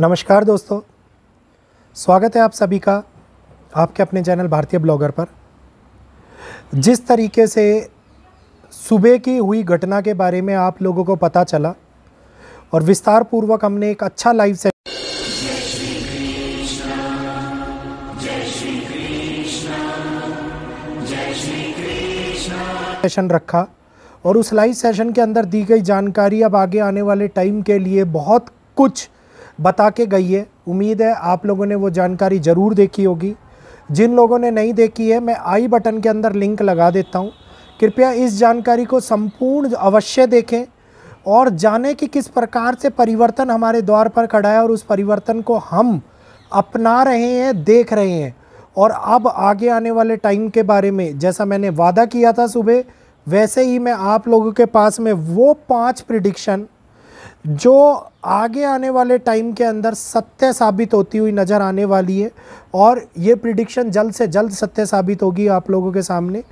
नमस्कार दोस्तों स्वागत है आप सभी का आपके अपने चैनल भारतीय ब्लॉगर पर जिस तरीके से सुबह की हुई घटना के बारे में आप लोगों को पता चला और विस्तार पूर्वक हमने एक अच्छा लाइव से सेशन रखा और उस लाइव सेशन के अंदर दी गई जानकारी अब आगे आने वाले टाइम के लिए बहुत कुछ बता के गई है उम्मीद है आप लोगों ने वो जानकारी ज़रूर देखी होगी जिन लोगों ने नहीं देखी है मैं आई बटन के अंदर लिंक लगा देता हूँ कृपया इस जानकारी को संपूर्ण अवश्य देखें और जाने कि किस प्रकार से परिवर्तन हमारे द्वार पर खड़ा है और उस परिवर्तन को हम अपना रहे हैं देख रहे हैं और अब आगे आने वाले टाइम के बारे में जैसा मैंने वादा किया था सुबह वैसे ही मैं आप लोगों के पास में वो पांच प्रिडिक्शन जो आगे आने वाले टाइम के अंदर सत्य साबित होती हुई नज़र आने वाली है और ये प्रिडिक्शन जल्द से जल्द सत्य साबित होगी आप लोगों के सामने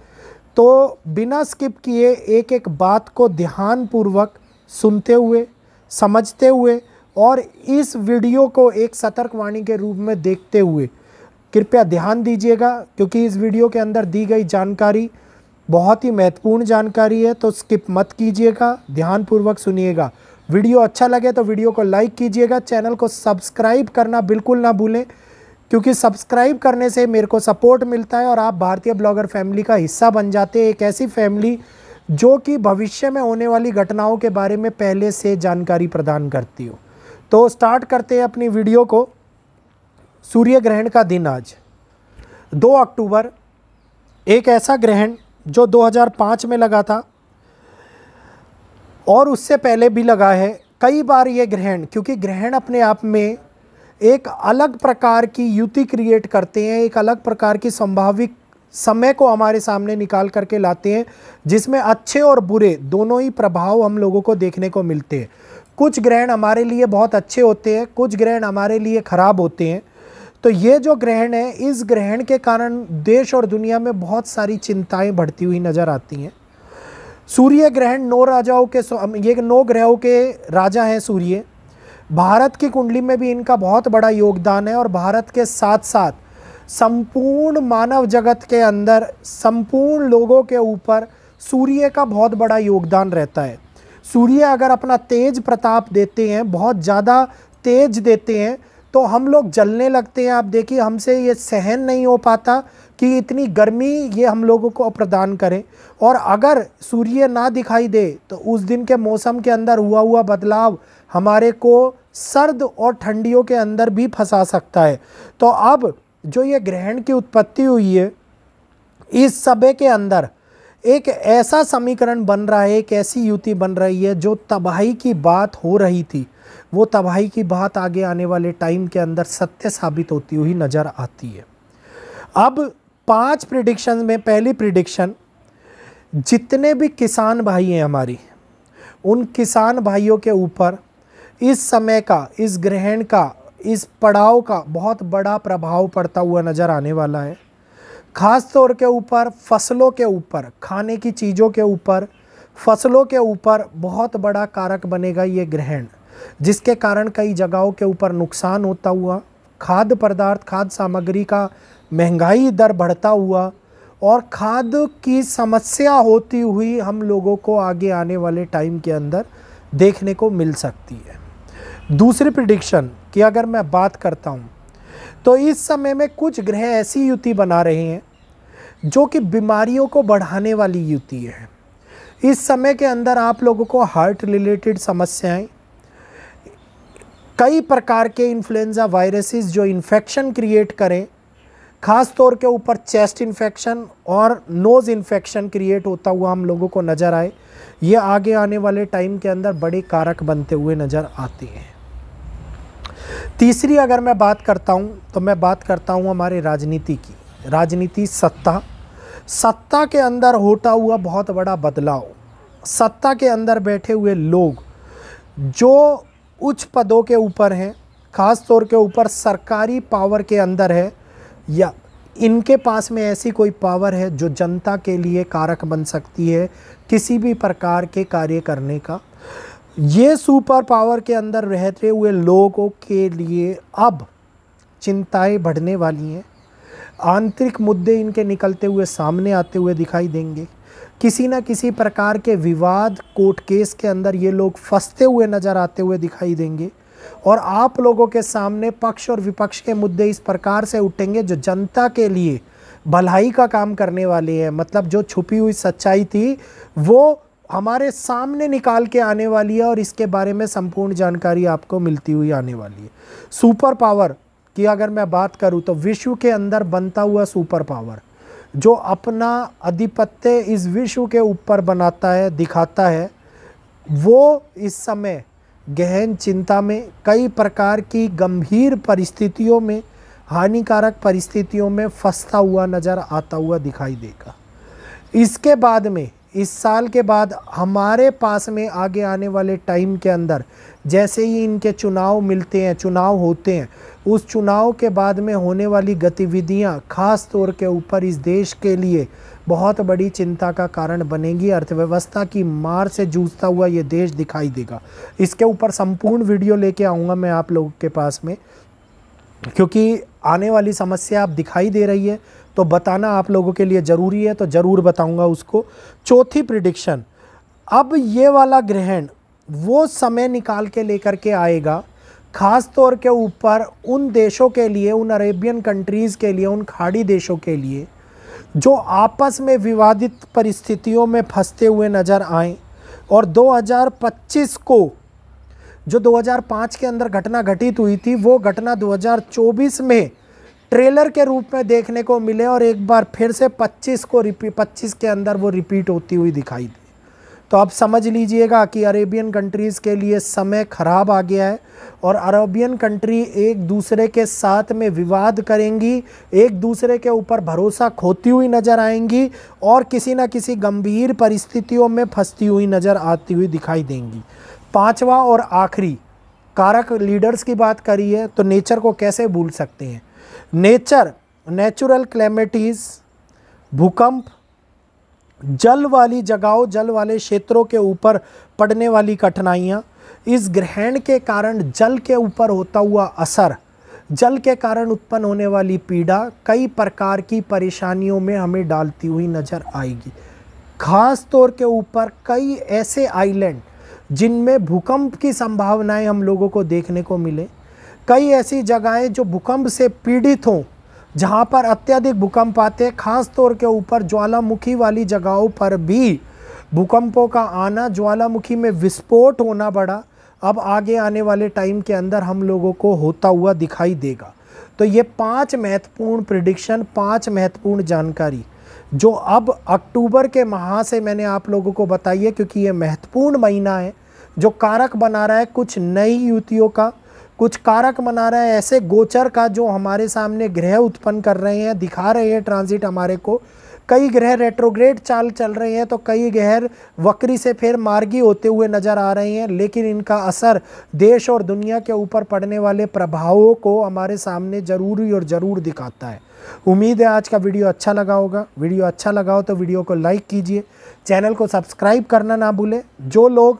तो बिना स्किप किए एक एक बात को ध्यानपूर्वक सुनते हुए समझते हुए और इस वीडियो को एक सतर्कवाणी के रूप में देखते हुए कृपया ध्यान दीजिएगा क्योंकि इस वीडियो के अंदर दी गई जानकारी बहुत ही महत्वपूर्ण जानकारी है तो स्किप मत कीजिएगा ध्यानपूर्वक सुनिएगा वीडियो अच्छा लगे तो वीडियो को लाइक कीजिएगा चैनल को सब्सक्राइब करना बिल्कुल ना भूलें क्योंकि सब्सक्राइब करने से मेरे को सपोर्ट मिलता है और आप भारतीय ब्लॉगर फैमिली का हिस्सा बन जाते हैं एक ऐसी फैमिली जो कि भविष्य में होने वाली घटनाओं के बारे में पहले से जानकारी प्रदान करती हो तो स्टार्ट करते हैं अपनी वीडियो को सूर्य ग्रहण का दिन आज 2 अक्टूबर एक ऐसा ग्रहण जो 2005 में लगा था और उससे पहले भी लगा है कई बार ये ग्रहण क्योंकि ग्रहण अपने आप में एक अलग प्रकार की युति क्रिएट करते हैं एक अलग प्रकार की संभाविक समय को हमारे सामने निकाल करके लाते हैं जिसमें अच्छे और बुरे दोनों ही प्रभाव हम लोगों को देखने को मिलते हैं कुछ ग्रहण हमारे लिए बहुत अच्छे होते हैं कुछ ग्रहण हमारे लिए ख़राब होते हैं तो ये जो ग्रहण है इस ग्रहण के कारण देश और दुनिया में बहुत सारी चिंताएं बढ़ती हुई नज़र आती हैं सूर्य ग्रहण नौ राजाओं के ये नौ ग्रहों के राजा हैं सूर्य भारत की कुंडली में भी इनका बहुत बड़ा योगदान है और भारत के साथ साथ संपूर्ण मानव जगत के अंदर संपूर्ण लोगों के ऊपर सूर्य का बहुत बड़ा योगदान रहता है सूर्य अगर अपना तेज प्रताप देते हैं बहुत ज़्यादा तेज देते हैं तो हम लोग जलने लगते हैं आप देखिए हमसे ये सहन नहीं हो पाता कि इतनी गर्मी ये हम लोगों को प्रदान करें और अगर सूर्य ना दिखाई दे तो उस दिन के मौसम के अंदर हुआ हुआ बदलाव हमारे को सर्द और ठंडियों के अंदर भी फंसा सकता है तो अब जो ये ग्रहण की उत्पत्ति हुई है इस सभे के अंदर एक ऐसा समीकरण बन रहा है एक ऐसी युति बन रही है जो तबाही की बात हो रही थी वो तबाही की बात आगे आने वाले टाइम के अंदर सत्य साबित होती हुई नज़र आती है अब पांच प्रिडिक्शन में पहली प्रिडिक्शन जितने भी किसान भाई हैं हमारी उन किसान भाइयों के ऊपर इस समय का इस ग्रहण का इस पड़ाव का बहुत बड़ा प्रभाव पड़ता हुआ नज़र आने वाला है ख़ास तौर के ऊपर फसलों के ऊपर खाने की चीज़ों के ऊपर फसलों के ऊपर बहुत बड़ा कारक बनेगा ये ग्रहण जिसके कारण कई जगहों के ऊपर नुकसान होता हुआ खाद्य पदार्थ खाद्य सामग्री का महंगाई दर बढ़ता हुआ और खाद की समस्या होती हुई हम लोगों को आगे आने वाले टाइम के अंदर देखने को मिल सकती है दूसरी प्रिडिक्शन की अगर मैं बात करता हूँ तो इस समय में कुछ ग्रह ऐसी युति बना रहे हैं जो कि बीमारियों को बढ़ाने वाली युति है इस समय के अंदर आप लोगों को हार्ट रिलेटेड समस्याएं कई प्रकार के इन्फ्लुएंजा वायरसेस जो इन्फेक्शन क्रिएट करें ख़ास तौर के ऊपर चेस्ट इन्फेक्शन और नोज़ इन्फेक्शन क्रिएट होता हुआ हम लोगों को नज़र आए ये आगे आने वाले टाइम के अंदर बड़े कारक बनते हुए नज़र आते हैं तीसरी अगर मैं बात करता हूँ तो मैं बात करता हूँ हमारे राजनीति की राजनीति सत्ता सत्ता के अंदर होता हुआ बहुत बड़ा बदलाव सत्ता के अंदर बैठे हुए लोग जो उच्च पदों के ऊपर हैं ख़ास तौर के ऊपर सरकारी पावर के अंदर है या इनके पास में ऐसी कोई पावर है जो जनता के लिए कारक बन सकती है किसी भी प्रकार के कार्य करने का ये सुपर पावर के अंदर रहते हुए लोगों के लिए अब चिंताएं बढ़ने वाली हैं आंतरिक मुद्दे इनके निकलते हुए सामने आते हुए दिखाई देंगे किसी ना किसी प्रकार के विवाद कोर्ट केस के अंदर ये लोग फंसते हुए नज़र आते हुए दिखाई देंगे और आप लोगों के सामने पक्ष और विपक्ष के मुद्दे इस प्रकार से उठेंगे जो जनता के लिए भलाई का काम करने वाले हैं मतलब जो छुपी हुई सच्चाई थी वो हमारे सामने निकाल के आने वाली है और इसके बारे में संपूर्ण जानकारी आपको मिलती हुई आने वाली है सुपर पावर की अगर मैं बात करूं तो विश्व के अंदर बनता हुआ सुपर पावर जो अपना आधिपत्य इस विश्व के ऊपर बनाता है दिखाता है वो इस समय गहन चिंता में कई प्रकार की गंभीर परिस्थितियों में हानिकारक परिस्थितियों में फंसता हुआ नज़र आता हुआ दिखाई देगा इसके बाद में इस साल के बाद हमारे पास में आगे आने वाले टाइम के अंदर जैसे ही इनके चुनाव मिलते हैं चुनाव होते हैं उस चुनाव के बाद में होने वाली गतिविधियां खास तौर के ऊपर इस देश के लिए बहुत बड़ी चिंता का कारण बनेगी अर्थव्यवस्था की मार से जूझता हुआ ये देश दिखाई देगा इसके ऊपर संपूर्ण वीडियो लेके आऊँगा मैं आप लोगों के पास में क्योंकि आने वाली समस्या आप दिखाई दे रही है तो बताना आप लोगों के लिए ज़रूरी है तो ज़रूर बताऊंगा उसको चौथी प्रिडिक्शन अब ये वाला ग्रहण वो समय निकाल के लेकर के आएगा ख़ास तौर के ऊपर उन देशों के लिए उन अरेबियन कंट्रीज़ के लिए उन खाड़ी देशों के लिए जो आपस में विवादित परिस्थितियों में फंसते हुए नज़र आए और 2025 को जो 2005 के अंदर घटना घटित हुई थी वो घटना 2024 में ट्रेलर के रूप में देखने को मिले और एक बार फिर से 25 को रिपी 25 के अंदर वो रिपीट होती हुई दिखाई दी तो आप समझ लीजिएगा कि अरेबियन कंट्रीज़ के लिए समय ख़राब आ गया है और अरेबियन कंट्री एक दूसरे के साथ में विवाद करेंगी एक दूसरे के ऊपर भरोसा खोती हुई नज़र आएंगी और किसी न किसी गंभीर परिस्थितियों में फंसती हुई नज़र आती हुई दिखाई देंगी पांचवा और आखिरी कारक लीडर्स की बात करी है तो नेचर को कैसे भूल सकते हैं नेचर नेचुरल क्लेमिटीज़ भूकंप जल वाली जगहों जल वाले क्षेत्रों के ऊपर पड़ने वाली कठिनाइयाँ इस ग्रहण के कारण जल के ऊपर होता हुआ असर जल के कारण उत्पन्न होने वाली पीड़ा कई प्रकार की परेशानियों में हमें डालती हुई नज़र आएगी खास तौर के ऊपर कई ऐसे आइलैंड जिनमें भूकंप की संभावनाएं हम लोगों को देखने को मिले कई ऐसी जगहें जो भूकंप से पीड़ित हों जहां पर अत्यधिक भूकंप आते खास तौर के ऊपर ज्वालामुखी वाली जगहों पर भी भूकंपों का आना ज्वालामुखी में विस्फोट होना बड़ा अब आगे आने वाले टाइम के अंदर हम लोगों को होता हुआ दिखाई देगा तो ये पांच महत्वपूर्ण प्रिडिक्शन पांच महत्वपूर्ण जानकारी जो अब अक्टूबर के माह से मैंने आप लोगों को बताई है क्योंकि ये महत्वपूर्ण महीना है जो कारक बना रहा है कुछ नई युतियों का कुछ कारक मना रहा है ऐसे गोचर का जो हमारे सामने ग्रह उत्पन्न कर रहे हैं दिखा रहे हैं ट्रांजिट हमारे को कई ग्रह रेट्रोग्रेड चाल चल रहे हैं तो कई ग्रह वक्री से फिर मार्गी होते हुए नज़र आ रहे हैं लेकिन इनका असर देश और दुनिया के ऊपर पड़ने वाले प्रभावों को हमारे सामने ज़रूरी और ज़रूर दिखाता है उम्मीद है आज का वीडियो अच्छा लगा होगा वीडियो अच्छा लगा हो तो वीडियो को लाइक कीजिए चैनल को सब्सक्राइब करना ना भूलें जो लोग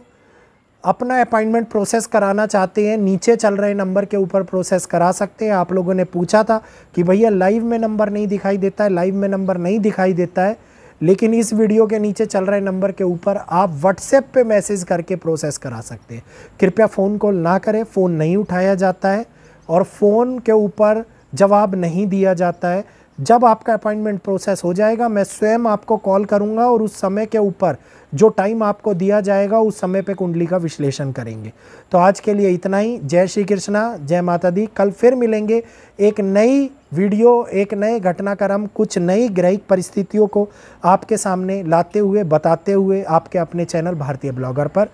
अपना अपॉइंटमेंट प्रोसेस कराना चाहते हैं नीचे चल रहे नंबर के ऊपर प्रोसेस करा सकते हैं आप लोगों ने पूछा था कि भैया लाइव में नंबर नहीं दिखाई देता है लाइव में नंबर नहीं दिखाई देता है लेकिन इस वीडियो के नीचे चल रहे नंबर के ऊपर आप व्हाट्सएप पे मैसेज करके प्रोसेस करा सकते हैं कृपया फ़ोन कॉल ना करें फ़ोन नहीं उठाया जाता है और फ़ोन के ऊपर जवाब नहीं दिया जाता है जब आपका अपॉइंटमेंट प्रोसेस हो जाएगा मैं स्वयं आपको कॉल करूंगा और उस समय के ऊपर जो टाइम आपको दिया जाएगा उस समय पे कुंडली का विश्लेषण करेंगे तो आज के लिए इतना ही जय श्री कृष्णा जय माता दी कल फिर मिलेंगे एक नई वीडियो एक नए घटनाक्रम कुछ नई ग्रहिक परिस्थितियों को आपके सामने लाते हुए बताते हुए आपके अपने चैनल भारतीय ब्लॉगर पर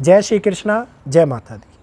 जय श्री कृष्णा जय माता दी